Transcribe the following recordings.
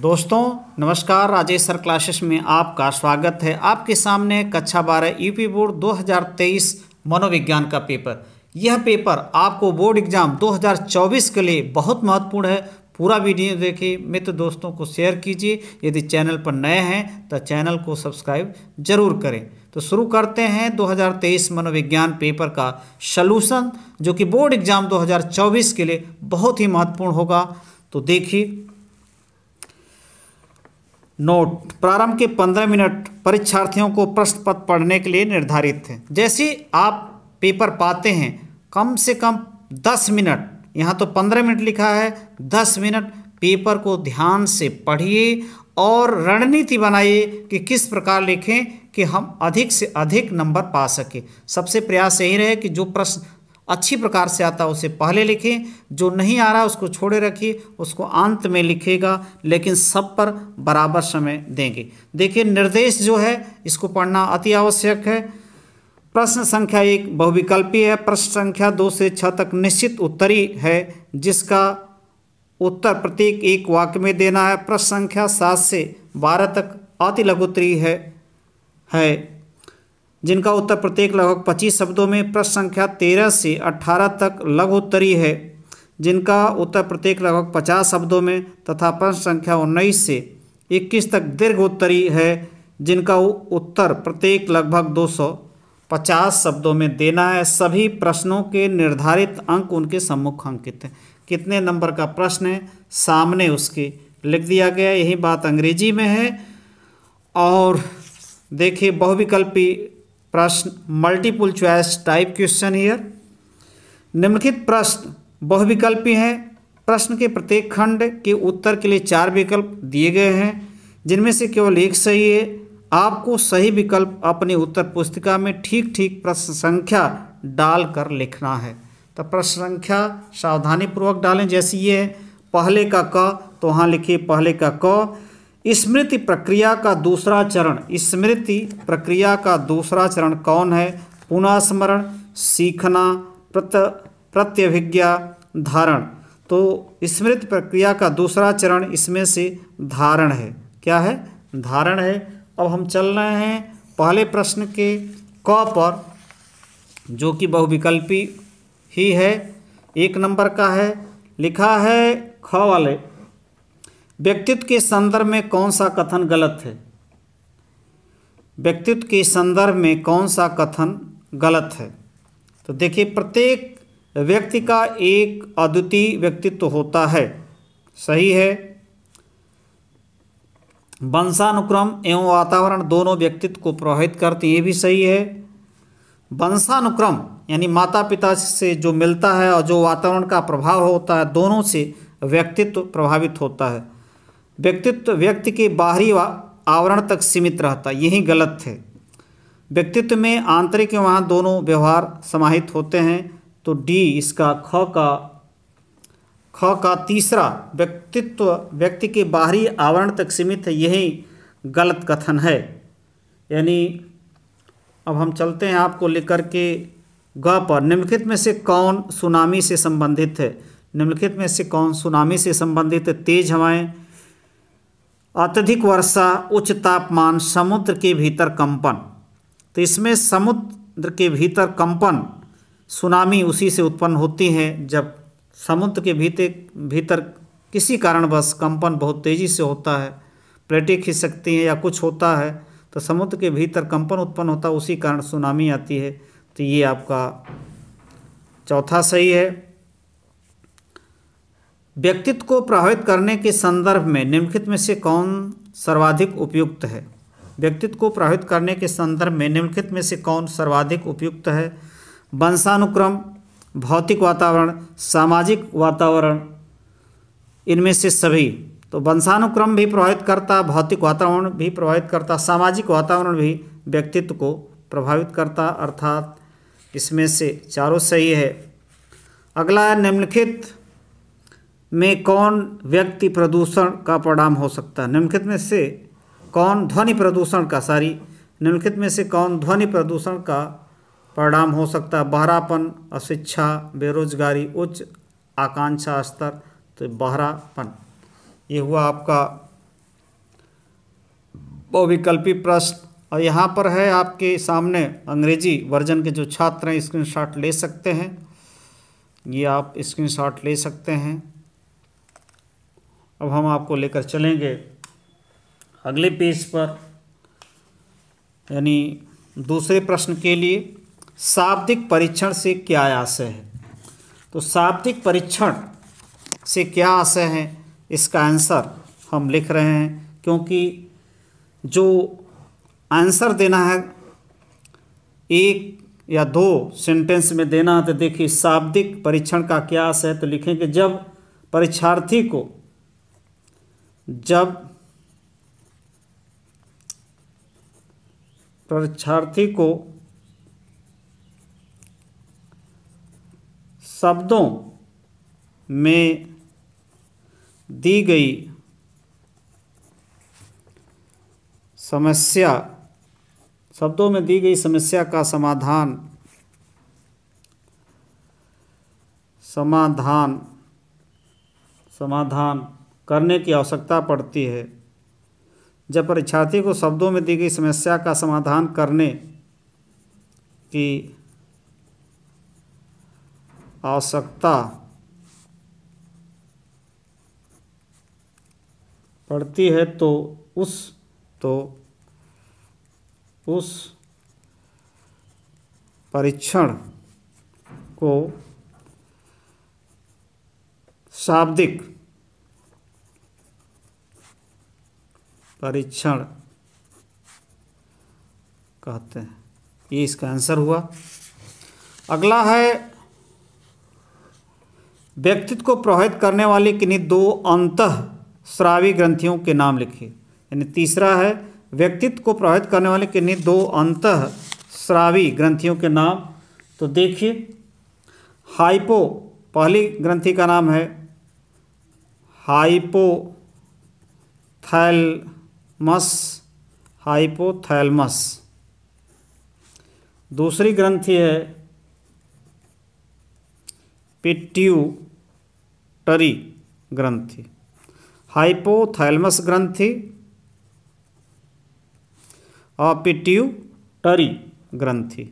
दोस्तों नमस्कार Rajesh sir classes में आपका स्वागत है आपके सामने कक्षा बारह यूपी बोर्ड 2023 मनोविज्ञान का पेपर यह पेपर आपको बोर्ड एग्जाम 2024 के लिए बहुत महत्वपूर्ण है पूरा वीडियो देखिए मित्र दोस्तों को शेयर कीजिए यदि चैनल पर नए हैं तो चैनल को सब्सक्राइब जरूर करें तो शुरू करते हैं 2023 मनोविज्ञान पेपर का सलूशन जो कि बोर्ड एग्जाम 2024 के लिए बहुत ही महत्वपूर्ण होगा तो देखिए नोट प्रारंभ के पंद्रह मिनट परीक्षार्थियों को प्रश्न पत्र पढ़ने के लिए निर्धारित थे जैसे आप पेपर पाते हैं कम से कम दस मिनट यहाँ तो पंद्रह मिनट लिखा है दस मिनट पेपर को ध्यान से पढ़िए और रणनीति बनाइए कि किस प्रकार लिखें कि हम अधिक से अधिक नंबर पा सकें सबसे प्रयास यही रहे कि जो प्रश्न अच्छी प्रकार से आता उसे पहले लिखें जो नहीं आ रहा उसको छोड़े रखिए उसको अंत में लिखेगा लेकिन सब पर बराबर समय देंगे देखिए निर्देश जो है इसको पढ़ना अति आवश्यक है प्रश्न संख्या एक बहुविकल्पी है प्रश्न संख्या दो से छः तक निश्चित उत्तरी है जिसका उत्तर प्रत्येक एक वाक्य में देना है प्रश्न संख्या सात से बारह तक अति लघुत्तरी है है जिनका उत्तर प्रत्येक लगभग 25 शब्दों में प्रश्न संख्या 13 से 18 तक लघु उत्तरी है जिनका उत्तर प्रत्येक लगभग 50 शब्दों में तथा प्रश्न संख्या 19 से 21 तक दीर्घ उत्तरी है जिनका उत्तर प्रत्येक लगभग 250 शब्दों में देना है सभी प्रश्नों के निर्धारित अंक उनके सम्मुख अंकित हैं कितने नंबर का प्रश्न है सामने उसके लिख दिया गया यही बात अंग्रेजी में है और देखिए बहुविकल्पी प्रश्न multiple choice type question year निम्नलिखित प्रश्न बहुविकल्पी हैं प्रश्न के प्रत्येक खंड के उत्तर के लिए चार विकल्प दिए गए हैं जिनमें से केवल एक सही है आपको सही विकल्प अपने उत्तर पुस्तिका में ठीक ठीक प्रश्न संख्या डालकर लिखना है तो प्रश्न संख्या सावधानीपूर्वक डालें जैसे ये पहले का क तो वहाँ लिखिए पहले का क स्मृति प्रक्रिया का दूसरा चरण स्मृति प्रक्रिया का दूसरा चरण कौन है पुनःस्मरण सीखना प्रत प्रत्यभिज्ञा धारण तो स्मृति प्रक्रिया का दूसरा चरण इसमें से धारण है क्या है धारण है अब हम चल रहे हैं पहले प्रश्न के क पर जो कि बहुविकल्पी ही है एक नंबर का है लिखा है ख वाले व्यक्तित्व के संदर्भ में कौन सा कथन गलत है व्यक्तित्व के संदर्भ में कौन सा कथन गलत है तो देखिए प्रत्येक व्यक्ति का एक अद्वितीय व्यक्तित्व होता है सही है वंशानुक्रम एवं वातावरण दोनों व्यक्तित्व को प्रभावित करते हैं ये भी सही है वंशानुक्रम यानी माता पिता से जो मिलता है और जो वातावरण का प्रभाव होता है दोनों से व्यक्तित्व प्रभावित होता है व्यक्तित्व व्यक्ति के बाहरी आवरण तक सीमित रहता यही गलत है व्यक्तित्व में आंतरिक वहाँ दोनों व्यवहार समाहित होते हैं तो डी इसका ख का ख का तीसरा व्यक्तित्व व्यक्ति के बाहरी आवरण तक सीमित है यही गलत कथन है यानी अब हम चलते हैं आपको लेकर के ग पर निम्नलिखित में से कौन सुनामी से संबंधित है निम्नलिखित में से कौन सुनामी से संबंधित है तेज हवाएं अत्यधिक वर्षा उच्च तापमान समुद्र के भीतर कंपन तो इसमें समुद्र के भीतर कंपन सुनामी उसी से उत्पन्न होती है जब समुद्र के भीतर भीतर किसी कारणवश कंपन बहुत तेज़ी से होता है प्लेटें खींच सकती हैं या कुछ होता है तो समुद्र के भीतर कंपन उत्पन्न होता है उसी कारण सुनामी आती है तो ये आपका चौथा सही है व्यक्तित्व को प्रभावित करने के संदर्भ में निम्नलिखित में से कौन सर्वाधिक उपयुक्त है व्यक्तित्व को प्रभावित करने के संदर्भ में निम्नलिखित में से कौन सर्वाधिक उपयुक्त है वंशानुक्रम भौतिक वातावरण सामाजिक वातावरण इनमें से सभी तो वंशानुक्रम भी प्रभावित करता भौतिक वातावरण भी प्रभावित करता सामाजिक वातावरण भी व्यक्तित्व को प्रभावित करता अर्थात इसमें से चारों सही है अगला निम्नलिखित में कौन व्यक्ति प्रदूषण का परिणाम हो सकता है निम्नलिखित में से कौन ध्वनि प्रदूषण का सारी निम्नलिखित में से कौन ध्वनि प्रदूषण का परिणाम हो सकता है बहरापन अशिक्षा बेरोजगारी उच्च आकांक्षा स्तर तो बहरापन ये हुआ आपका बहुविकल्पी प्रश्न और यहाँ पर है आपके सामने अंग्रेजी वर्जन के जो छात्र हैं स्क्रीनशॉट ले सकते हैं ये आप स्क्रीनशॉट ले सकते हैं अब हम आपको लेकर चलेंगे अगले पेज पर यानी दूसरे प्रश्न के लिए शाब्दिक परीक्षण से क्या आशय है तो शाब्दिक परीक्षण से क्या आशय है इसका आंसर हम लिख रहे हैं क्योंकि जो आंसर देना है एक या दो सेंटेंस में देना है तो देखिए शाब्दिक परीक्षण का क्या आशय है तो लिखेंगे जब परीक्षार्थी को जब परीक्षार्थी को शब्दों में दी गई समस्या शब्दों में दी गई समस्या का समाधान समाधान समाधान करने की आवश्यकता पड़ती है जब परीक्षार्थी को शब्दों में दी गई समस्या का समाधान करने की आवश्यकता पड़ती है तो उस तो उस परीक्षण को शाब्दिक परीक्षण कहते हैं ये इसका आंसर हुआ अगला है व्यक्तित्व को प्रभावित करने वाले किन्हीं दो अंत श्रावी ग्रंथियों के नाम लिखिए यानी तीसरा है व्यक्तित्व को प्रभावित करने वाले किन्हीं दो अंत श्रावी ग्रंथियों के नाम तो देखिए हाइपो पहली ग्रंथि का नाम है हाइपो थैल मस हाइपोथैलमस दूसरी ग्रंथि है पिट्यूटरी ग्रंथि हाइपोथैलमस ग्रंथि और पिट्यूटरी ग्रंथि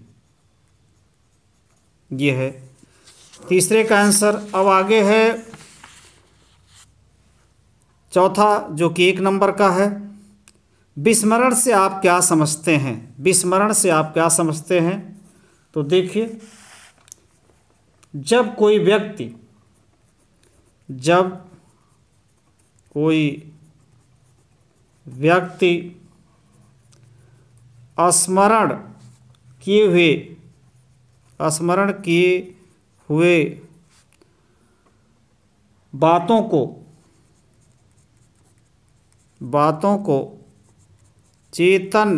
ये है तीसरे का आंसर अब आगे है चौथा जो कि एक नंबर का है विस्मरण से आप क्या समझते हैं विस्मरण से आप क्या समझते हैं तो देखिए जब कोई व्यक्ति जब कोई व्यक्ति स्मरण किए हुए स्मरण किए हुए बातों को बातों को चेतन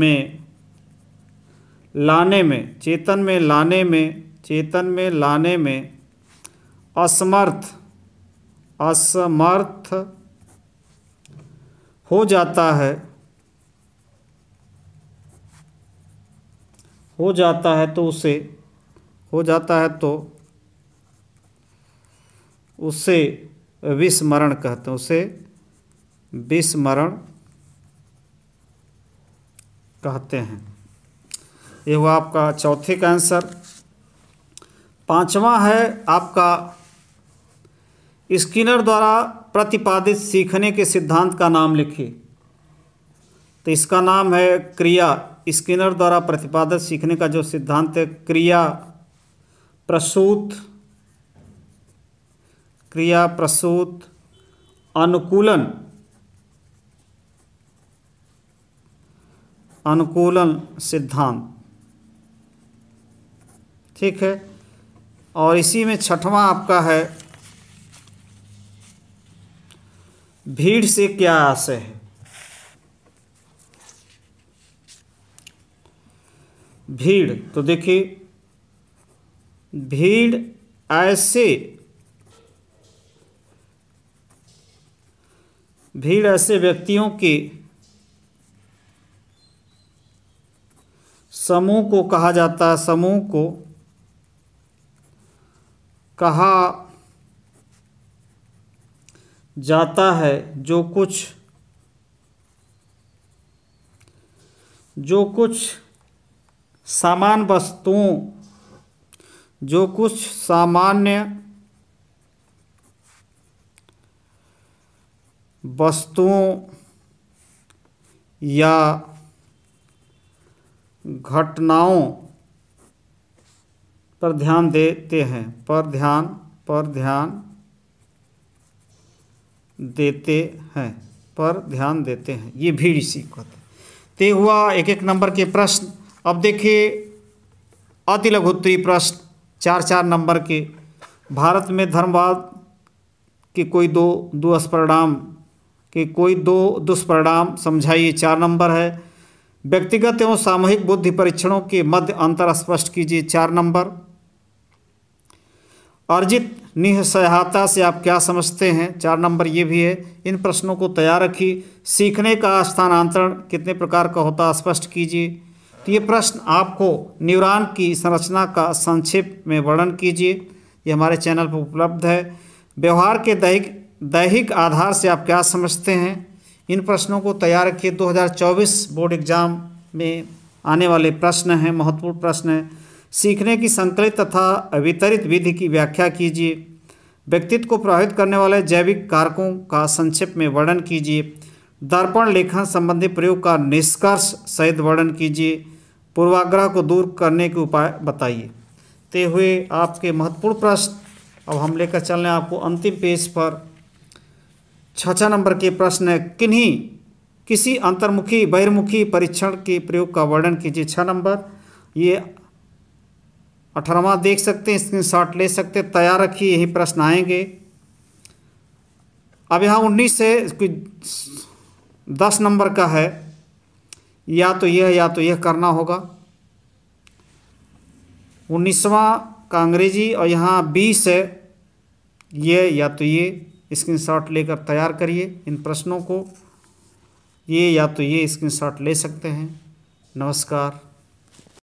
में लाने में चेतन में लाने में चेतन में लाने में असमर्थ असमर्थ हो जाता है हो जाता है तो उसे हो जाता है तो उसे विस्मरण कहते हैं उसे विस्मरण कहते हैं ये हुआ आपका चौथे का आंसर पांचवा है आपका स्किनर द्वारा प्रतिपादित सीखने के सिद्धांत का नाम लिखिए तो इसका नाम है क्रिया स्किनर द्वारा प्रतिपादित सीखने का जो सिद्धांत है क्रिया प्रसूत क्रिया प्रसूत अनुकूलन अनुकूलन सिद्धांत ठीक है और इसी में छठवां आपका है भीड़ से क्या आशय है भीड़ तो देखिए भीड़ ऐसे भीड़ ऐसे व्यक्तियों की समूह को कहा जाता है समूह को कहा जाता है जो कुछ जो कुछ सामान वस्तुओं जो कुछ सामान्य वस्तुओं या घटनाओं पर ध्यान देते हैं पर ध्यान पर ध्यान देते हैं पर ध्यान देते हैं ये भी ऋषि को ते तो हुआ एक एक नंबर के प्रश्न अब देखिए अति लघुत्तरी प्रश्न चार चार नंबर के भारत में धर्मवाद के कोई दो दुष्परिणाम के कोई दो दुष्परिणाम समझाइए चार नंबर है व्यक्तिगत एवं सामूहिक बुद्धि परीक्षणों के मध्य अंतर स्पष्ट कीजिए चार नंबर अर्जित निःसहायता से आप क्या समझते हैं चार नंबर ये भी है इन प्रश्नों को तैयार रखिए सीखने का स्थानांतरण कितने प्रकार का होता है स्पष्ट कीजिए तो ये प्रश्न आपको न्यूरॉन की संरचना का संक्षेप में वर्णन कीजिए ये हमारे चैनल पर उपलब्ध है व्यवहार के दैहिक दैहिक आधार से आप क्या समझते हैं इन प्रश्नों को तैयार रखिए 2024 बोर्ड एग्जाम में आने वाले प्रश्न हैं महत्वपूर्ण प्रश्न हैं सीखने की संकलित तथा वितरित विधि की व्याख्या कीजिए व्यक्तित्व को प्रभावित करने वाले जैविक कारकों का संक्षिप्त में वर्णन कीजिए दर्पण लेखन संबंधी प्रयोग का निष्कर्ष सहित वर्णन कीजिए पूर्वाग्रह को दूर करने के उपाय बताइए ते हुए आपके महत्वपूर्ण प्रश्न अब हम लेकर चल रहे हैं आपको अंतिम पेज पर छठा नंबर के प्रश्न है किन्हीं किसी अंतर्मुखी बहिर्मुखी परीक्षण के प्रयोग का वर्णन कीजिए छः नंबर ये अठारहवा देख सकते हैं स्क्रीन शॉट ले सकते हैं तैयार रखिए यही प्रश्न आएंगे अब यहाँ उन्नीस से दस नंबर का है या तो यह या तो यह करना होगा उन्नीसवा का अंग्रेजी और यहाँ बीस है ये या तो ये स्क्रीनशॉट लेकर तैयार करिए इन प्रश्नों को ये या तो ये स्क्रीनशॉट ले सकते हैं नमस्कार